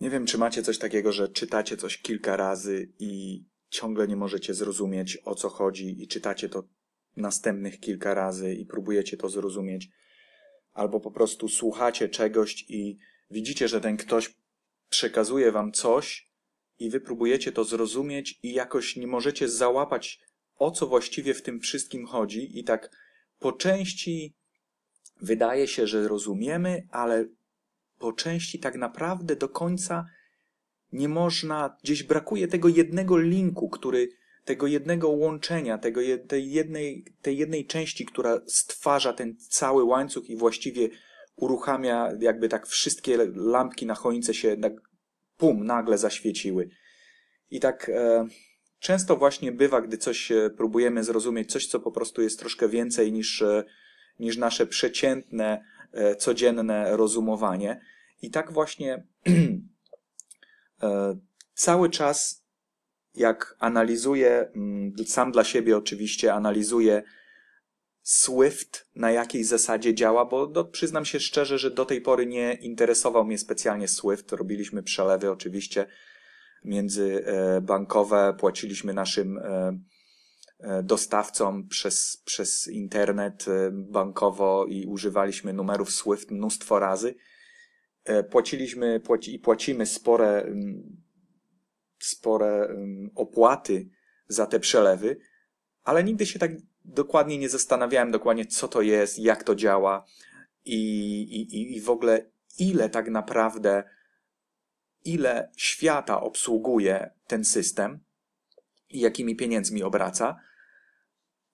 Nie wiem, czy macie coś takiego, że czytacie coś kilka razy i ciągle nie możecie zrozumieć o co chodzi, i czytacie to następnych kilka razy i próbujecie to zrozumieć, albo po prostu słuchacie czegoś i widzicie, że ten ktoś przekazuje wam coś i wy próbujecie to zrozumieć i jakoś nie możecie załapać, o co właściwie w tym wszystkim chodzi, i tak po części wydaje się, że rozumiemy, ale po części tak naprawdę do końca nie można, gdzieś brakuje tego jednego linku, który, tego jednego łączenia, tego, tej, jednej, tej jednej części, która stwarza ten cały łańcuch i właściwie uruchamia, jakby tak wszystkie lampki na choince się tak pum, nagle zaświeciły. I tak e, często właśnie bywa, gdy coś e, próbujemy zrozumieć, coś, co po prostu jest troszkę więcej niż, e, niż nasze przeciętne E, codzienne rozumowanie. I tak właśnie e, cały czas, jak analizuję, mm, sam dla siebie oczywiście analizuję Swift, na jakiej zasadzie działa, bo do, przyznam się szczerze, że do tej pory nie interesował mnie specjalnie Swift. Robiliśmy przelewy oczywiście międzybankowe, e, płaciliśmy naszym E, dostawcom przez, przez internet e, bankowo i używaliśmy numerów SWIFT mnóstwo razy. E, płaciliśmy płaci, i płacimy spore, spore opłaty za te przelewy, ale nigdy się tak dokładnie nie zastanawiałem dokładnie, co to jest, jak to działa i, i, i w ogóle ile tak naprawdę, ile świata obsługuje ten system i jakimi pieniędzmi obraca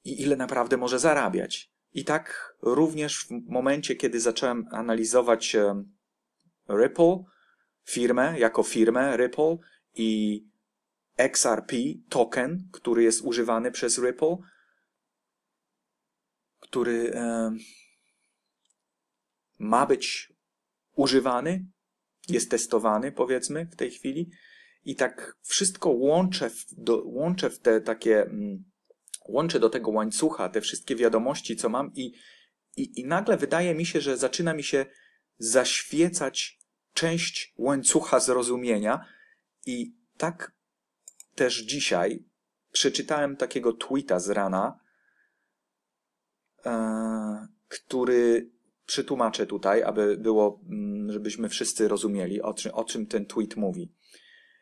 i ile naprawdę może zarabiać. I tak również w momencie, kiedy zacząłem analizować e, Ripple, firmę jako firmę Ripple i XRP token, który jest używany przez Ripple, który e, ma być używany, jest testowany, powiedzmy, w tej chwili i tak wszystko łączę w, do, łączę w te takie, mm, łączę do tego łańcucha te wszystkie wiadomości, co mam i, i, i nagle wydaje mi się, że zaczyna mi się zaświecać część łańcucha zrozumienia i tak też dzisiaj przeczytałem takiego tweeta z rana, e, który przetłumaczę tutaj, aby było, mm, żebyśmy wszyscy rozumieli, o czym, o czym ten tweet mówi.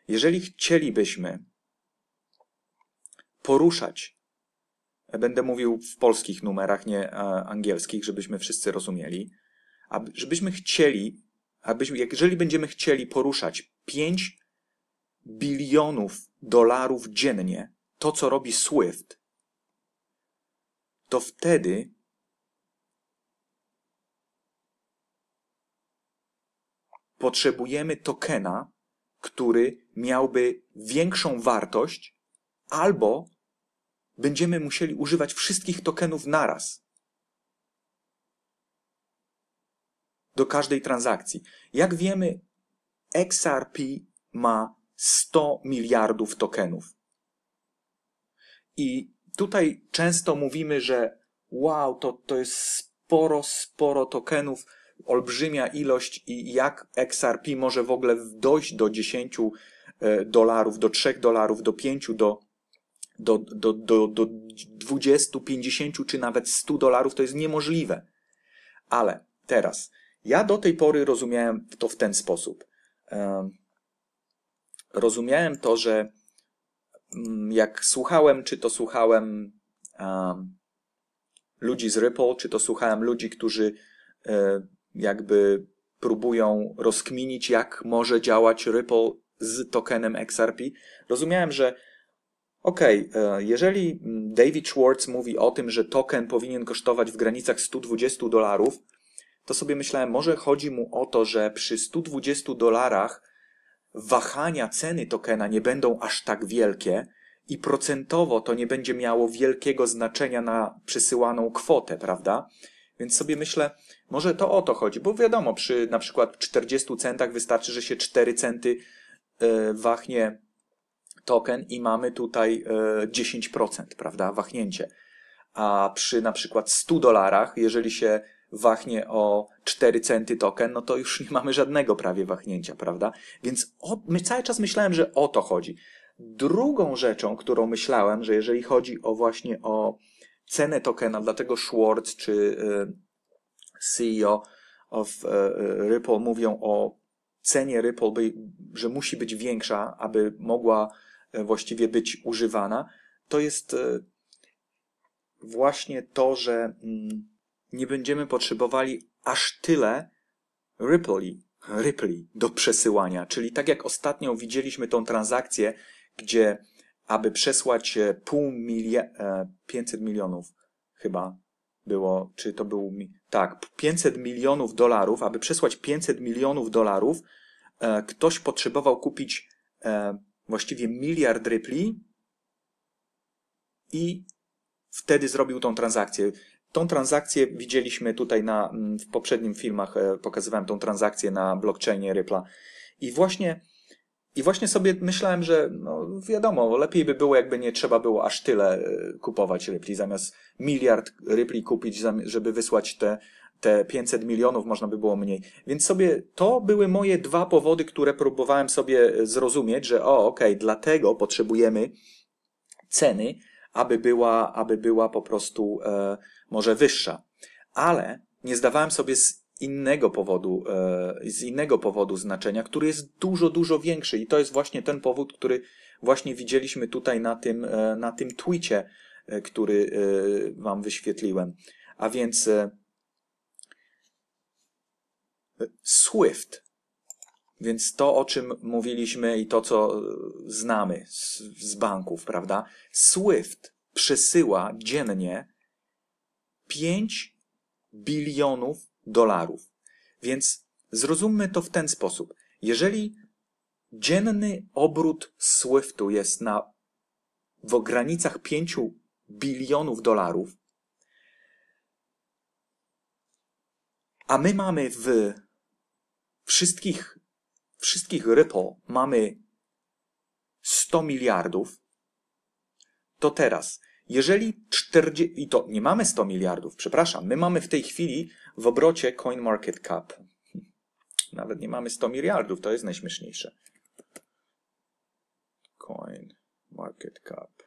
Jeżeli chcielibyśmy poruszać, e, będę mówił w polskich numerach, nie angielskich, żebyśmy wszyscy rozumieli, żebyśmy chcieli, abyśmy, jeżeli będziemy chcieli poruszać 5 bilionów dolarów dziennie, to co robi SWIFT, to wtedy potrzebujemy tokena który miałby większą wartość, albo będziemy musieli używać wszystkich tokenów naraz do każdej transakcji. Jak wiemy, XRP ma 100 miliardów tokenów. I tutaj często mówimy, że wow, to, to jest sporo, sporo tokenów olbrzymia ilość i jak XRP może w ogóle dojść do 10 e, dolarów, do 3 dolarów, do 5, do, do, do, do, do 20, 50 czy nawet 100 dolarów, to jest niemożliwe. Ale teraz, ja do tej pory rozumiałem to w ten sposób. E, rozumiałem to, że mm, jak słuchałem, czy to słuchałem e, ludzi z Ripple, czy to słuchałem ludzi, którzy jakby próbują rozkminić, jak może działać Ripple z tokenem XRP. Rozumiałem, że okej, okay, e, jeżeli David Schwartz mówi o tym, że token powinien kosztować w granicach 120 dolarów, to sobie myślałem, może chodzi mu o to, że przy 120 dolarach wahania ceny tokena nie będą aż tak wielkie i procentowo to nie będzie miało wielkiego znaczenia na przesyłaną kwotę, prawda? Więc sobie myślę, może to o to chodzi, bo wiadomo, przy na przykład 40 centach wystarczy, że się 4 centy e, wachnie token i mamy tutaj 10%, e, prawda, wachnięcie. A przy na przykład 100 dolarach, jeżeli się wachnie o 4 centy token, no to już nie mamy żadnego prawie wachnięcia, prawda? Więc o, my cały czas myślałem, że o to chodzi. Drugą rzeczą, którą myślałem, że jeżeli chodzi o właśnie o cenę tokena, dlatego Schwartz czy y, CEO of y, y, Ripple mówią o cenie Ripple, że musi być większa, aby mogła właściwie być używana, to jest właśnie to, że mm, nie będziemy potrzebowali aż tyle Ripple'i, Ripple'i do przesyłania. Czyli tak jak ostatnio widzieliśmy tą transakcję, gdzie aby przesłać e, pół miliarda, 500 e, milionów chyba było, czy to był, tak, 500 milionów dolarów, aby przesłać 500 milionów dolarów, e, ktoś potrzebował kupić właściwie miliard rypli i wtedy zrobił tą transakcję. Tą transakcję widzieliśmy tutaj na, w poprzednim filmach, pokazywałem tą transakcję na blockchainie Rypla. I właśnie i właśnie sobie myślałem, że no wiadomo, lepiej by było, jakby nie trzeba było aż tyle e, kupować rypli, zamiast miliard rypli kupić, żeby wysłać te, te 500 milionów, można by było mniej. Więc sobie to były moje dwa powody, które próbowałem sobie e, zrozumieć, że o, okej, okay, dlatego potrzebujemy ceny, aby była, aby była po prostu e, może wyższa. Ale nie zdawałem sobie z innego powodu, e, z innego powodu znaczenia, który jest dużo, dużo większy i to jest właśnie ten powód, który właśnie widzieliśmy tutaj na tym, e, na tym tweetie, e, który Wam wyświetliłem. A więc Swift, więc to, o czym mówiliśmy i to, co znamy z, z banków, prawda? Swift przesyła dziennie 5 bilionów dolarów. Więc zrozummy to w ten sposób. Jeżeli dzienny obrót Swiftu jest na, w granicach 5 bilionów dolarów, a my mamy w wszystkich, wszystkich repo mamy 100 miliardów, to teraz, jeżeli 40, i to nie mamy 100 miliardów, przepraszam, my mamy w tej chwili w obrocie CoinMarketCap. Nawet nie mamy 100 miliardów, to jest najśmieszniejsze. CoinMarketCap.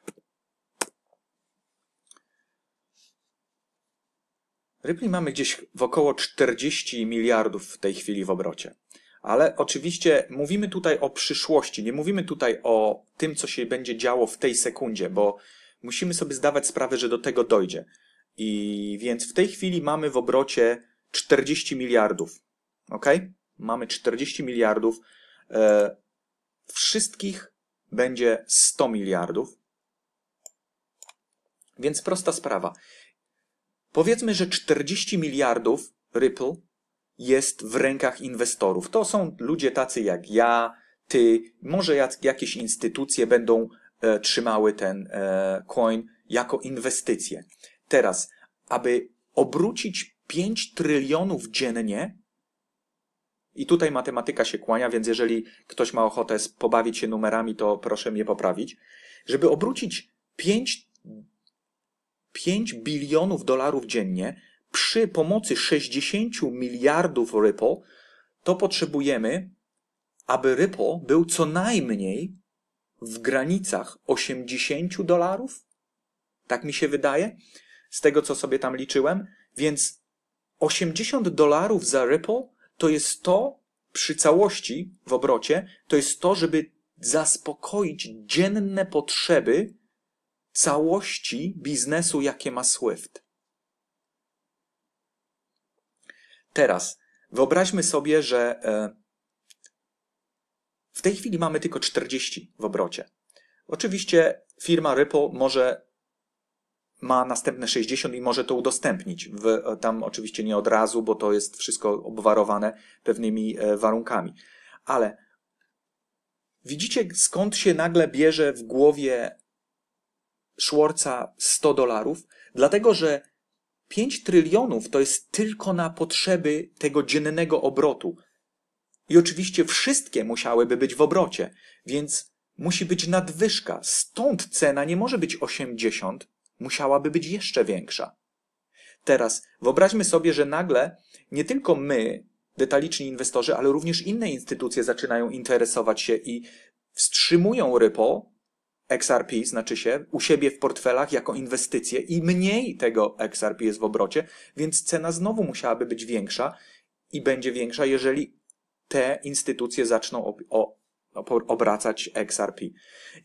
Ripley mamy gdzieś w około 40 miliardów w tej chwili w obrocie. Ale oczywiście mówimy tutaj o przyszłości, nie mówimy tutaj o tym, co się będzie działo w tej sekundzie, bo musimy sobie zdawać sprawę, że do tego dojdzie. I więc w tej chwili mamy w obrocie 40 miliardów. Ok? Mamy 40 miliardów. E, wszystkich będzie 100 miliardów. Więc prosta sprawa. Powiedzmy, że 40 miliardów Ripple jest w rękach inwestorów. To są ludzie tacy jak ja, ty, może jak, jakieś instytucje będą e, trzymały ten e, coin jako inwestycje. Teraz, aby obrócić 5 trylionów dziennie, i tutaj matematyka się kłania, więc jeżeli ktoś ma ochotę pobawić się numerami, to proszę mnie poprawić. Żeby obrócić 5, 5 bilionów dolarów dziennie przy pomocy 60 miliardów Ripple, to potrzebujemy, aby Ripple był co najmniej w granicach 80 dolarów. Tak mi się wydaje z tego co sobie tam liczyłem, więc 80 dolarów za Ripple to jest to przy całości w obrocie, to jest to, żeby zaspokoić dzienne potrzeby całości biznesu, jakie ma Swift. Teraz wyobraźmy sobie, że e, w tej chwili mamy tylko 40 w obrocie. Oczywiście firma Ripple może ma następne 60 i może to udostępnić. W, e, tam oczywiście nie od razu, bo to jest wszystko obwarowane pewnymi e, warunkami. Ale widzicie skąd się nagle bierze w głowie Szworca 100 dolarów? Dlatego, że 5 trylionów to jest tylko na potrzeby tego dziennego obrotu. I oczywiście wszystkie musiałyby być w obrocie, więc musi być nadwyżka. Stąd cena nie może być 80, musiałaby być jeszcze większa. Teraz wyobraźmy sobie, że nagle nie tylko my, detaliczni inwestorzy, ale również inne instytucje zaczynają interesować się i wstrzymują rypo, XRP znaczy się, u siebie w portfelach jako inwestycje i mniej tego XRP jest w obrocie, więc cena znowu musiałaby być większa i będzie większa, jeżeli te instytucje zaczną o no, obracać XRP.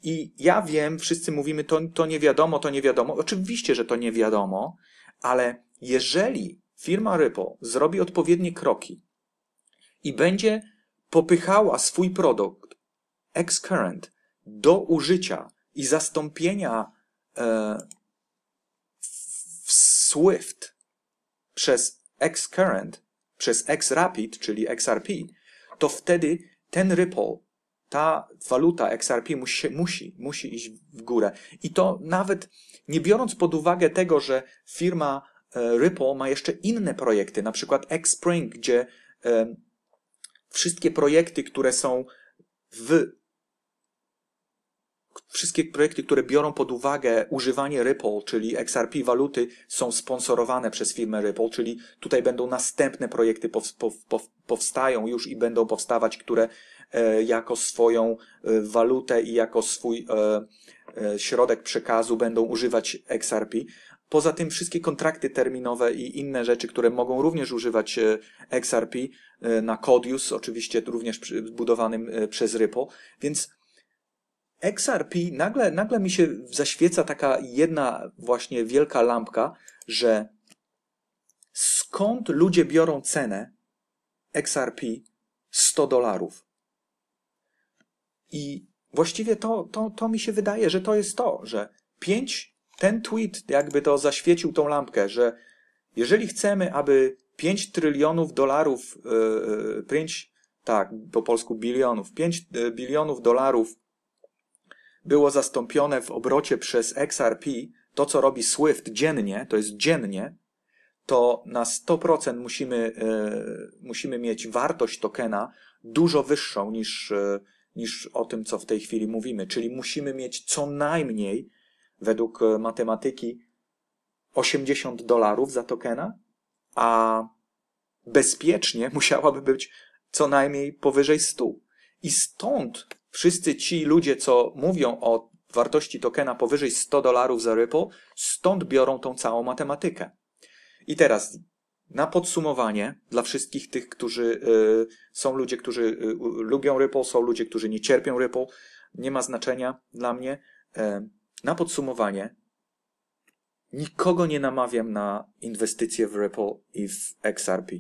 I ja wiem, wszyscy mówimy, to, to nie wiadomo, to nie wiadomo. Oczywiście, że to nie wiadomo, ale jeżeli firma Ripple zrobi odpowiednie kroki i będzie popychała swój produkt XCurrent do użycia i zastąpienia e, w Swift przez XCurrent przez Xrapid czyli XRP, to wtedy ten Ripple ta waluta XRP musi, musi, musi iść w górę. I to nawet nie biorąc pod uwagę tego, że firma e, Ripple ma jeszcze inne projekty, na przykład Xpring, gdzie e, wszystkie projekty, które są w Wszystkie projekty, które biorą pod uwagę używanie Ripple, czyli XRP waluty, są sponsorowane przez firmę Ripple, czyli tutaj będą następne projekty powstają już i będą powstawać, które e, jako swoją e, walutę i jako swój e, środek przekazu będą używać XRP. Poza tym wszystkie kontrakty terminowe i inne rzeczy, które mogą również używać XRP na Codius, oczywiście również budowanym przez Ripple, więc XRP, nagle, nagle mi się zaświeca taka jedna właśnie wielka lampka, że skąd ludzie biorą cenę XRP 100 dolarów? I właściwie to, to, to mi się wydaje, że to jest to, że 5, ten tweet jakby to zaświecił tą lampkę, że jeżeli chcemy, aby 5 trylionów dolarów, 5, e, e, tak, po polsku bilionów, 5 e, bilionów dolarów było zastąpione w obrocie przez XRP, to co robi Swift dziennie, to jest dziennie, to na 100% musimy, e, musimy mieć wartość tokena dużo wyższą niż, e, niż o tym, co w tej chwili mówimy. Czyli musimy mieć co najmniej, według e, matematyki, 80 dolarów za tokena, a bezpiecznie musiałaby być co najmniej powyżej 100. I stąd wszyscy ci ludzie, co mówią o wartości tokena powyżej 100 dolarów za Ripple, stąd biorą tą całą matematykę. I teraz na podsumowanie dla wszystkich tych, którzy y, są ludzie, którzy y, lubią Ripple, są ludzie, którzy nie cierpią Ripple, nie ma znaczenia dla mnie. Y, na podsumowanie nikogo nie namawiam na inwestycje w Ripple i w XRP.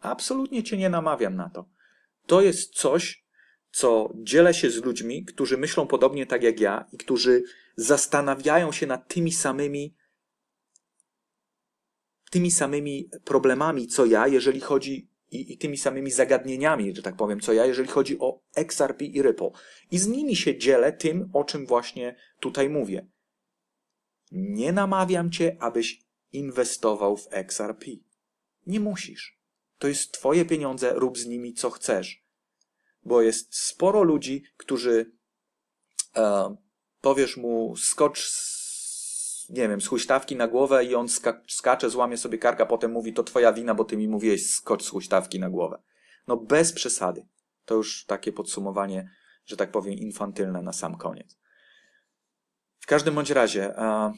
Absolutnie cię nie namawiam na to. To jest coś, co dzielę się z ludźmi, którzy myślą podobnie tak jak ja i którzy zastanawiają się nad tymi samymi tymi samymi problemami co ja, jeżeli chodzi i, i tymi samymi zagadnieniami, że tak powiem, co ja, jeżeli chodzi o XRP i Ripple. I z nimi się dzielę tym, o czym właśnie tutaj mówię. Nie namawiam cię, abyś inwestował w XRP. Nie musisz. To jest twoje pieniądze, rób z nimi co chcesz bo jest sporo ludzi, którzy e, powiesz mu skocz z, nie wiem, z huśtawki na głowę i on ska skacze, złamie sobie karka, potem mówi to twoja wina, bo ty mi mówiłeś skocz z huśtawki na głowę. No bez przesady. To już takie podsumowanie, że tak powiem, infantylne na sam koniec. W każdym bądź razie, e,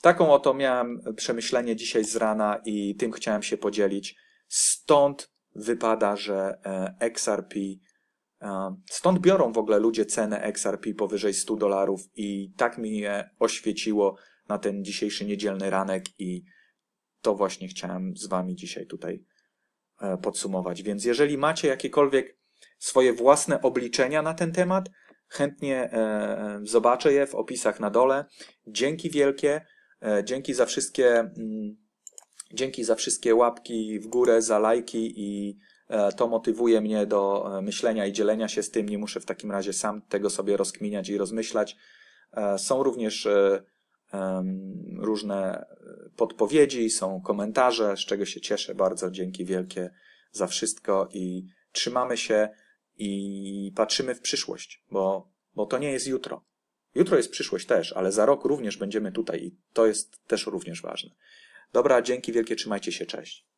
taką oto miałem przemyślenie dzisiaj z rana i tym chciałem się podzielić. Stąd wypada, że e, XRP Stąd biorą w ogóle ludzie cenę XRP powyżej 100 dolarów i tak mi je oświeciło na ten dzisiejszy niedzielny ranek i to właśnie chciałem z Wami dzisiaj tutaj e, podsumować. Więc jeżeli macie jakiekolwiek swoje własne obliczenia na ten temat, chętnie e, e, zobaczę je w opisach na dole. Dzięki wielkie, dzięki za wszystkie, mm, dzięki za wszystkie łapki w górę, za lajki i E, to motywuje mnie do e, myślenia i dzielenia się z tym. Nie muszę w takim razie sam tego sobie rozkminiać i rozmyślać. E, są również różne podpowiedzi, są komentarze, z czego się cieszę bardzo. Dzięki wielkie za wszystko i trzymamy się i patrzymy w przyszłość, bo, bo to nie jest jutro. Jutro jest przyszłość też, ale za rok również będziemy tutaj i to jest też również ważne. Dobra, dzięki wielkie, trzymajcie się, cześć.